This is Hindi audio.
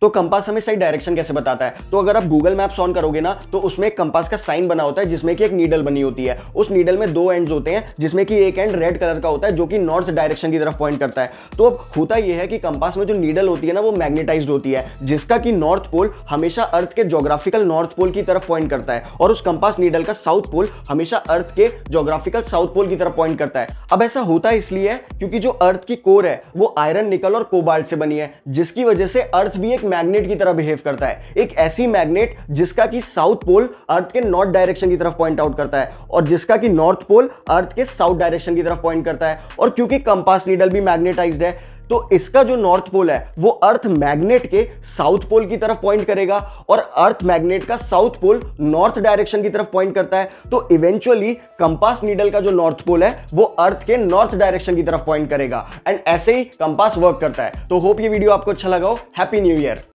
तो कंपास हमें सही डायरेक्शन कैसे बताता है तो अगर आप गूगल मैप्स ऑन करोगे ना तो उसमें एक कंपास का साइन बना होता है जिसमें कि एक नीडल बनी होती है उस नीडल में दो एंड्स होते हैं जिसमें कि एक एंड रेड कलर का होता है जो कि नॉर्थ डायरेक्शन की तरफ पॉइंट करता है तो अब होता यह है कि कंपास में जो नीडल होती है ना वो मैग्नेटाइज होती है जिसका कि नॉर्थ पोल हमेशा अर्थ के जोग्राफिकल नॉर्थ पोल की तरफ पॉइंट करता है और उस कंपास नीडल का साउथ पोल हमेशा अर्थ के जोग्राफिकल साउथ पोल की तरफ पॉइंट करता है अब ऐसा होता इसलिए क्योंकि जो अर्थ की कोर है वो आयरन निकल और कोबाल्ट से बनी है जिसकी वजह से अर्थ भी एक मैग्नेट की तरह बिहेव करता है एक ऐसी मैग्नेट जिसका कि साउथ पोल अर्थ के नॉर्थ डायरेक्शन की तरफ पॉइंट आउट करता है और जिसका कि नॉर्थ पोल अर्थ के साउथ डायरेक्शन की तरफ पॉइंट करता है और क्योंकि कंपास नीडल भी मैग्नेटाइज्ड है तो इसका जो नॉर्थ पोल है वो अर्थ मैग्नेट के साउथ पोल की तरफ पॉइंट करेगा और अर्थ मैग्नेट का साउथ पोल नॉर्थ डायरेक्शन की तरफ पॉइंट करता है तो इवेंचुअली कंपास नीडल का जो नॉर्थ पोल है वो अर्थ के नॉर्थ डायरेक्शन की तरफ पॉइंट करेगा एंड ऐसे ही कंपास वर्क करता है तो होप ये वीडियो आपको अच्छा लगा हो हैप्पी न्यू ईयर